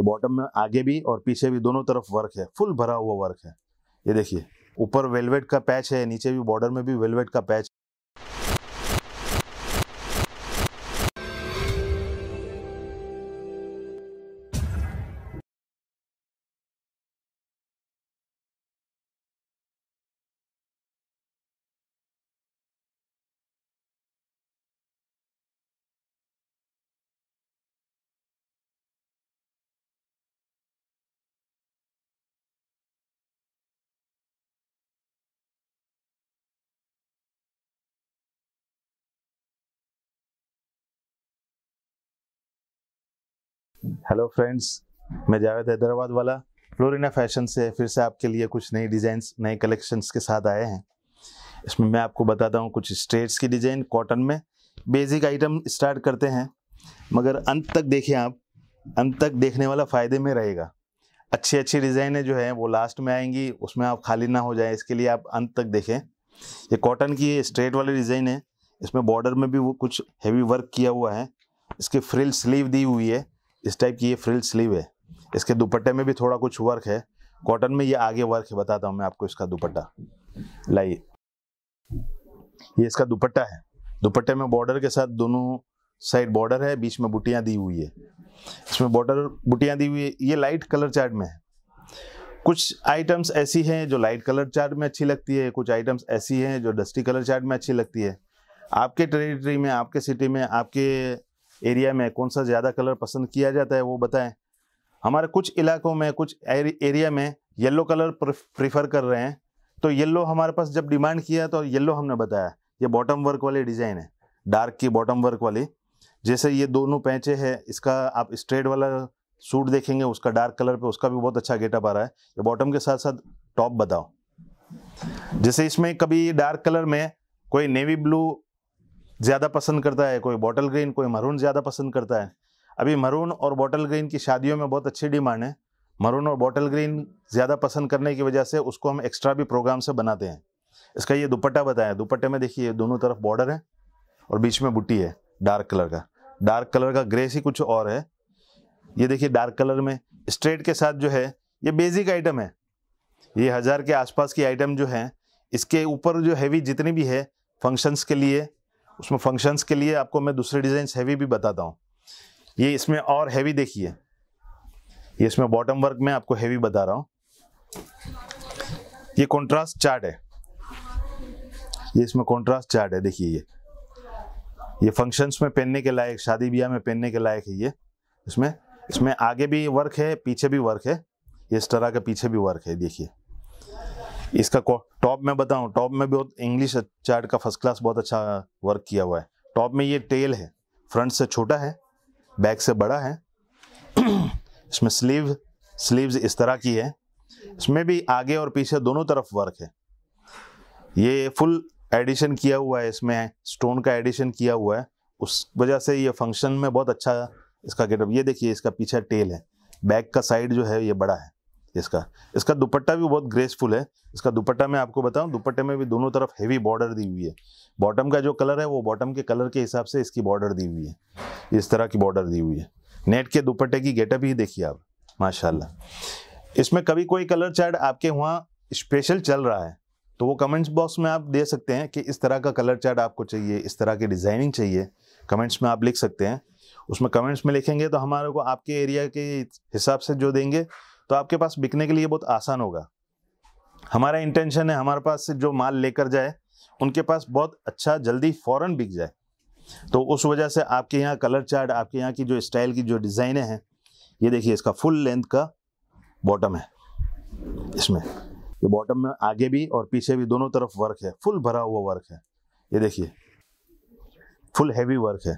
ये बॉटम में आगे भी और पीछे भी दोनों तरफ वर्क है फुल भरा हुआ वर्क है ये देखिए ऊपर वेलवेट का पैच है नीचे भी बॉर्डर में भी वेलवेट का पैच हेलो फ्रेंड्स मैं जावेद हैदराबाद वाला फ्लोरिना फैशन से फिर से आपके लिए कुछ नई डिज़ाइंस नए कलेक्शंस के साथ आए हैं इसमें मैं आपको बताता हूँ कुछ स्ट्रेट्स की डिज़ाइन कॉटन में बेसिक आइटम स्टार्ट करते हैं मगर अंत तक देखें आप अंत तक देखने वाला फ़ायदे में रहेगा अच्छी अच्छी डिज़ाइनें जो हैं वो लास्ट में आएंगी उसमें आप खाली ना हो जाए इसके लिए आप अंत तक देखें ये कॉटन की स्ट्रेट वाली डिज़ाइन है इसमें बॉर्डर में भी वो कुछ हैवी वर्क किया हुआ है इसके फ्रिल स्लीव दी हुई है इस टाइप की ये फ्रिल स्लीव है इसके दुपट्टे में भी थोड़ा कुछ वर्क है कॉटन में ये आगे वर्क है बताता हूँ मैं आपको इसका दुपट्टा लाइए ये इसका दुपट्टा है दुपट्टे में बॉर्डर के साथ दोनों साइड बॉर्डर है बीच में बुटियाँ दी हुई है इसमें बॉर्डर बुटियाँ दी हुई है ये लाइट कलर चार्ट में है कुछ आइटम्स ऐसी हैं जो लाइट कलर चार्ट में अच्छी लगती है कुछ आइटम्स ऐसी हैं जो डस्टी कलर चार्ट में अच्छी लगती है आपके टेरिटरी में आपके सिटी में आपके एरिया में कौन सा ज़्यादा कलर पसंद किया जाता है वो बताएं हमारे कुछ इलाकों में कुछ एरिया में येलो कलर प्रीफर कर रहे हैं तो येलो हमारे पास जब डिमांड किया तो येलो हमने बताया ये बॉटम वर्क वाली डिज़ाइन है डार्क की बॉटम वर्क वाली जैसे ये दोनों पैंचे हैं इसका आप स्ट्रेट वाला सूट देखेंगे उसका डार्क कलर पे उसका भी बहुत अच्छा गेटअप आ रहा है ये बॉटम के साथ साथ टॉप बताओ जैसे इसमें कभी डार्क कलर में कोई नेवी ब्लू ज़्यादा पसंद करता है कोई बॉटल ग्रीन कोई मरून ज़्यादा पसंद करता है अभी मरून और बॉटल ग्रीन की शादियों में बहुत अच्छी डिमांड है मरून और बॉटल ग्रीन ज़्यादा पसंद करने की वजह से उसको हम एक्स्ट्रा भी प्रोग्राम से बनाते हैं इसका ये दुपट्टा बताया दुपट्टे में देखिए दोनों तरफ बॉर्डर है और बीच में बुटी है डार्क कलर का डार्क कलर का ग्रेस ही कुछ और है ये देखिए डार्क कलर में स्ट्रेट के साथ जो है ये बेसिक आइटम है ये हज़ार के आसपास की आइटम जो है इसके ऊपर जो हैवी जितनी भी है फंक्शंस के लिए उसमें फंक्शंस के लिए आपको मैं दूसरे डिज़ाइन हैवी भी बताता हूँ ये इसमें और हैवी देखिए ये इसमें बॉटम वर्क में आपको हैवी बता रहा हूँ ये कॉन्ट्रास्ट चार्ट है ये इसमें कॉन्ट्रास्ट चार्ट है देखिए ये ये फंक्शंस में पहनने के लायक शादी ब्याह में पहनने के लायक है ये इसमें इसमें आगे भी वर्क है पीछे भी वर्क है ये इस तरह के पीछे भी वर्क है देखिए इसका टॉप में बताऊँ टॉप में बहुत इंग्लिश चार्ट का फर्स्ट क्लास बहुत अच्छा वर्क किया हुआ है टॉप में ये टेल है फ्रंट से छोटा है बैक से बड़ा है इसमें स्लीव स्लीव्स इस तरह की है इसमें भी आगे और पीछे दोनों तरफ वर्क है ये फुल एडिशन किया हुआ है इसमें स्टोन का एडिशन किया हुआ है उस वजह से ये फंक्शन में बहुत अच्छा इसका गेटअप ये देखिए इसका पीछे टेल है बैक का साइड जो है ये बड़ा है इसका इसका दुपट्टा भी बहुत ग्रेसफुल है इसका दुपट्टा मैं आपको बताऊं दुपट्टे में भी दोनों तरफ हेवी बॉर्डर दी हुई है बॉटम का जो कलर है वो बॉटम के कलर के हिसाब से इसकी बॉर्डर दी हुई है इस तरह की बॉर्डर दी हुई है नेट के दुपट्टे की गेटअप ही देखिए आप माशाल्लाह इसमें कभी कोई कलर चार्ट आपके वहाँ स्पेशल चल रहा है तो वो कमेंट्स बॉक्स में आप दे सकते हैं कि इस तरह का कलर चार्ट आपको चाहिए इस तरह की डिज़ाइनिंग चाहिए कमेंट्स में आप लिख सकते हैं उसमें कमेंट्स में लिखेंगे तो हमारे को आपके एरिया के हिसाब से जो देंगे तो आपके पास बिकने के लिए बहुत आसान होगा हमारा इंटेंशन है हमारे पास जो माल लेकर जाए उनके पास बहुत अच्छा जल्दी फ़ौरन बिक जाए तो उस वजह से आपके यहाँ कलर चार्ट आपके यहाँ की जो स्टाइल की जो डिजाइने हैं ये देखिए इसका फुल लेंथ का बॉटम है इसमें ये बॉटम में आगे भी और पीछे भी दोनों तरफ वर्क है फुल भरा हुआ वर्क है ये देखिए फुल हैवी वर्क है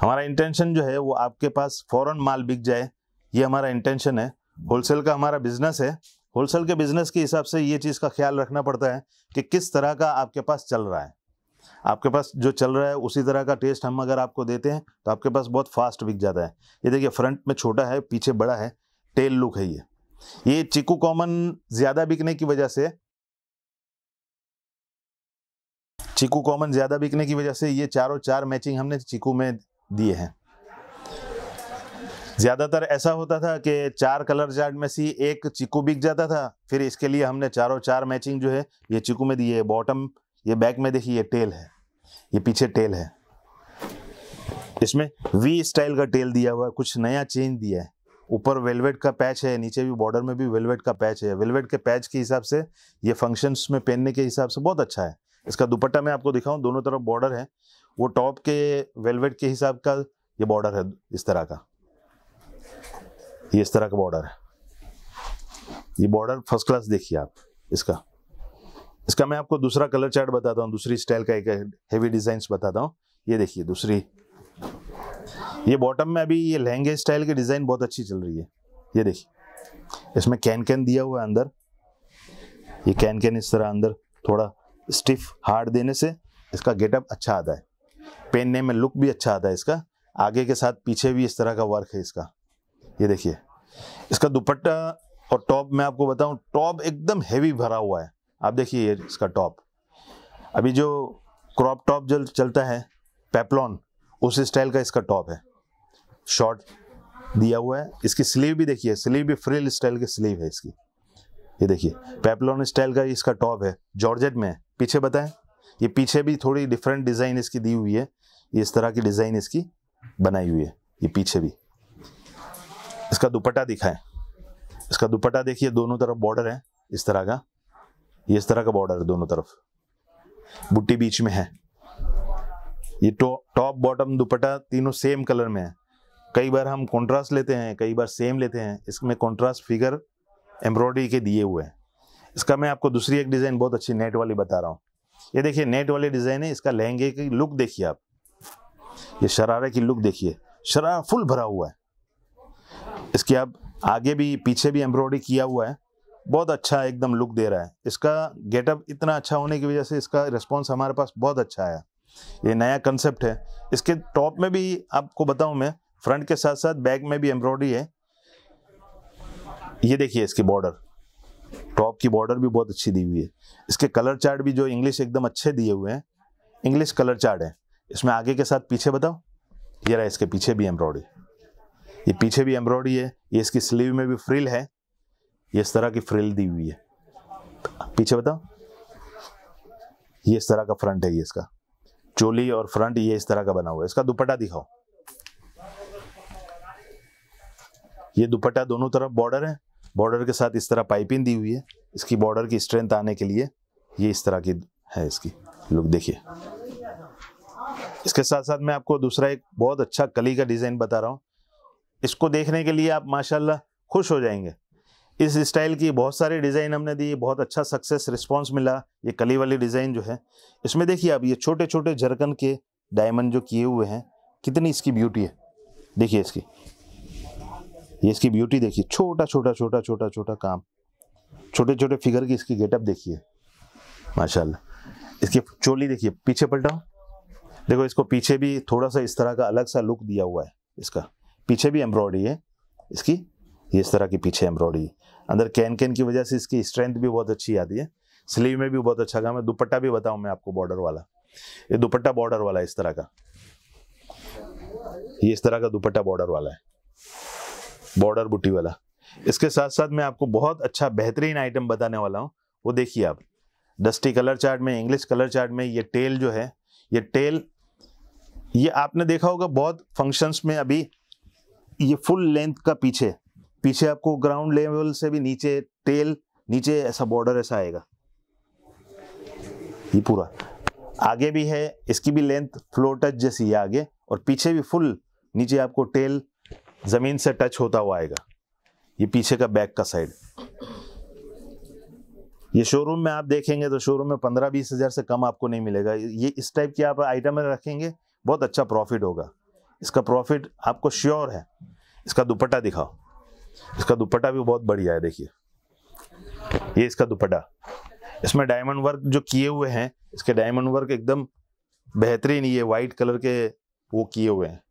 हमारा इंटेंशन जो है वो आपके पास फ़ौरन माल बिक जाए ये हमारा इंटेंशन है होलसेल का हमारा बिजनेस है होलसेल के बिजनेस के हिसाब से ये चीज़ का ख्याल रखना पड़ता है कि किस तरह का आपके पास चल रहा है आपके पास जो चल रहा है उसी तरह का टेस्ट हम अगर आपको देते हैं तो आपके पास बहुत फास्ट बिक जाता है ये देखिए फ्रंट में छोटा है पीछे बड़ा है टेल लुक है ये ये चिकू कॉमन ज़्यादा बिकने की वजह से चिकू कॉमन ज़्यादा बिकने की वजह से ये चारों चार मैचिंग हमने चिकू में दिए हैं ज़्यादातर ऐसा होता था कि चार कलर चार्ट में से एक चिकू बिक जाता था फिर इसके लिए हमने चारों चार मैचिंग जो है ये चिकू में दिए है बॉटम ये बैक में देखिए ये टेल है ये पीछे टेल है इसमें वी स्टाइल का टेल दिया हुआ है कुछ नया चेंज दिया है ऊपर वेलवेट का पैच है नीचे भी बॉर्डर में भी वेलवेट का पैच है वेलवेट के पैच के हिसाब से ये फंक्शंस में पहनने के हिसाब से बहुत अच्छा है इसका दुपट्टा मैं आपको दिखाऊं दोनों तरफ बॉर्डर है वो टॉप के वेलवेट के हिसाब का ये बॉर्डर है इस तरह का ये इस तरह का बॉर्डर है ये बॉर्डर फर्स्ट क्लास देखिए आप इसका इसका मैं आपको दूसरा कलर चार्ट बताता हूँ दूसरी स्टाइल का एक हेवी डिजाइन बताता हूँ ये देखिए दूसरी ये बॉटम में अभी ये लहंगे स्टाइल की डिजाइन बहुत अच्छी चल रही है ये देखिए इसमें कैन कैन दिया हुआ है अंदर ये कैन कैन इस तरह अंदर थोड़ा स्टिफ हार्ड देने से इसका गेटअप अच्छा आता है पहनने में लुक भी अच्छा आता है इसका आगे के साथ पीछे भी इस तरह का वर्क है इसका ये देखिए इसका दुपट्टा और टॉप मैं आपको बताऊं टॉप एकदम हैवी भरा हुआ है आप देखिए इसका टॉप अभी जो क्रॉप टॉप जो चलता है पेपलॉन उस स्टाइल का इसका टॉप है शॉर्ट दिया हुआ है इसकी स्लीव भी देखिए स्लीव भी फ्रिल स्टाइल की स्लीव है इसकी ये देखिए पेपलॉन स्टाइल का इसका टॉप है जॉर्जेट में है पीछे बताएं ये पीछे भी थोड़ी डिफरेंट डिज़ाइन इसकी दी हुई है इस तरह की डिज़ाइन इसकी बनाई हुई है ये पीछे भी इसका दुपट्टा दिखाएं इसका दुपट्टा देखिए दोनों तरफ बॉर्डर है इस तरह का ये इस तरह का बॉर्डर है दोनों तरफ बुट्टी बीच में है ये टॉप बॉटम दुपट्टा तीनों सेम कलर में है कई बार हम कॉन्ट्रास्ट लेते हैं कई बार सेम लेते हैं इसमें कॉन्ट्रास्ट फिगर एम्ब्रॉयडरी के दिए हुए हैं इसका मैं आपको दूसरी एक डिज़ाइन बहुत अच्छी नेट वाली बता रहा हूँ ये देखिए नेट वाली डिज़ाइन है इसका लहंगे की लुक देखिए आप ये शरारा की लुक देखिए शरारा फुल भरा हुआ है इसकी आप आगे भी पीछे भी एम्ब्रॉयडरी किया हुआ है बहुत अच्छा एकदम लुक दे रहा है इसका गेटअप इतना अच्छा होने की वजह से इसका रिस्पॉन्स हमारे पास बहुत अच्छा आया ये नया कंसेप्ट है इसके टॉप में भी आपको बताऊँ मैं फ्रंट के साथ साथ बैक में भी एम्ब्रॉयडरी है ये देखिए इसकी बॉर्डर टॉप की बॉर्डर भी बहुत अच्छी दी हुई है इसके कलर चार्ट भी जो इंग्लिश एकदम अच्छे दिए हुए हैं इंग्लिश कलर चार्ट है इसमें आगे के साथ पीछे बताओ ये रहा इसके पीछे भी एम्ब्रॉयडरी ये पीछे भी एम्ब्रॉयडरी है ये इसकी स्लीव में भी फ्रिल है ये इस तरह की फ्रिल दी हुई है पीछे बताओ ये इस तरह का फ्रंट है ये इसका चोली और फ्रंट ये इस तरह का बना हुआ है इसका दुपट्टा दिखाओ ये दुपट्टा दोनों तरफ बॉर्डर है बॉर्डर के साथ इस तरह पाइपिंग दी हुई है इसकी बॉर्डर की स्ट्रेंथ आने के लिए ये इस तरह की है इसकी लुक देखिए इसके साथ साथ मैं आपको दूसरा एक बहुत अच्छा कली का डिज़ाइन बता रहा हूँ इसको देखने के लिए आप माशाल्लाह खुश हो जाएंगे इस स्टाइल की बहुत सारे डिज़ाइन हमने दी बहुत अच्छा सक्सेस रिस्पांस मिला ये कली वाली डिज़ाइन जो है इसमें देखिए आप ये छोटे छोटे झरकन के डायमंड जो किए हुए हैं कितनी इसकी ब्यूटी है देखिए इसकी ये इसकी ब्यूटी देखिए छोटा छोटा छोटा छोटा छोटा काम छोटे छोटे फिगर की इसकी गेटअप देखिए माशाला इसकी चोली देखिए पीछे पलटाओ देखो इसको पीछे भी थोड़ा सा इस तरह का अलग सा लुक दिया हुआ है इसका पीछे भी एम्ब्रॉयडरी है इसकी ये इस तरह की पीछे एम्ब्रॉयडरी अंदर कैन कैन की वजह से इसकी स्ट्रेंथ भी बहुत अच्छी आती है स्लीव में भी बहुत अच्छा काम है दुपट्टा भी बताऊँ मैं आपको बॉर्डर वाला ये दुपट्टा बॉर्डर वाला है इस तरह का ये इस तरह का दुपट्टा बॉर्डर वाला है बॉर्डर बुटी वाला इसके साथ साथ मैं आपको बहुत अच्छा बेहतरीन आइटम बताने वाला हूँ वो देखिए आप डस्टी कलर चार्ट में इंग्लिश कलर चार्ट में ये टेल जो है ये टेल ये आपने देखा होगा बहुत फंक्शंस में अभी ये फुल लेंथ का पीछे पीछे आपको ग्राउंड लेवल से भी नीचे टेल नीचे ऐसा बॉर्डर ऐसा आएगा ये पूरा आगे भी है इसकी भी लेंथ फ्लोर टच जैसी है आगे और पीछे भी फुल नीचे आपको टेल जमीन से टच होता हुआ आएगा ये पीछे का बैक का साइड ये शोरूम में आप देखेंगे तो शोरूम में पंद्रह बीस हजार से कम आपको नहीं मिलेगा ये इस टाइप की आप आइटम रखेंगे बहुत अच्छा प्रॉफिट होगा इसका प्रॉफिट आपको श्योर है इसका दुपट्टा दिखाओ इसका दुपट्टा भी बहुत बढ़िया है देखिए ये इसका दुपट्टा इसमें डायमंड वर्क जो किए हुए हैं इसके डायमंड वर्क एकदम बेहतरीन ये वाइट कलर के वो किए हुए हैं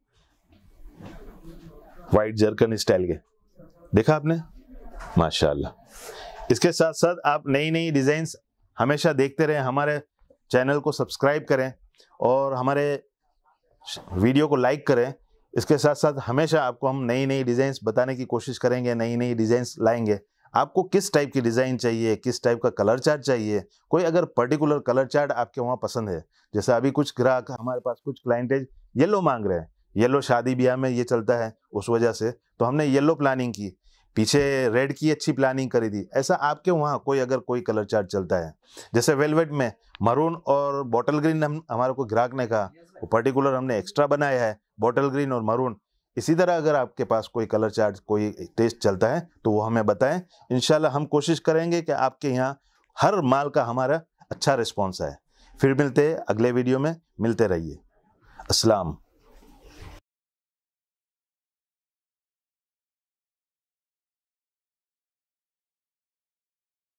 वाइट जर्कन स्टाइल के देखा आपने माशाल्लाह इसके साथ साथ आप नई नई डिजाइन हमेशा देखते रहें हमारे चैनल को सब्सक्राइब करें और हमारे वीडियो को लाइक करें इसके साथ साथ हमेशा आपको हम नई नई डिज़ाइंस बताने की कोशिश करेंगे नई नई डिज़ाइंस लाएंगे आपको किस टाइप की डिज़ाइन चाहिए किस टाइप का कलर चार्ट चाहिए कोई अगर पर्टिकुलर कलर चार्ट आपके वहाँ पसंद है जैसे अभी कुछ ग्राहक हमारे पास कुछ क्लाइंटेज येलो मांग रहे हैं येलो शादी ब्याह में ये चलता है उस वजह से तो हमने येलो प्लानिंग की पीछे रेड की अच्छी प्लानिंग करी थी ऐसा आपके वहाँ कोई अगर कोई कलर चार्ट चलता है जैसे वेलवेट में मरून और बॉटल ग्रीन हम हमारे को ग्राहक ने कहा वो पर्टिकुलर हमने एक्स्ट्रा बनाया है बॉटल ग्रीन और मरून इसी तरह अगर आपके पास कोई कलर चार्ट कोई टेस्ट चलता है तो वो हमें बताएं इन हम कोशिश करेंगे कि आपके यहाँ हर माल का हमारा अच्छा रिस्पॉन्स है फिर मिलते हैं अगले वीडियो में मिलते रहिए असलाम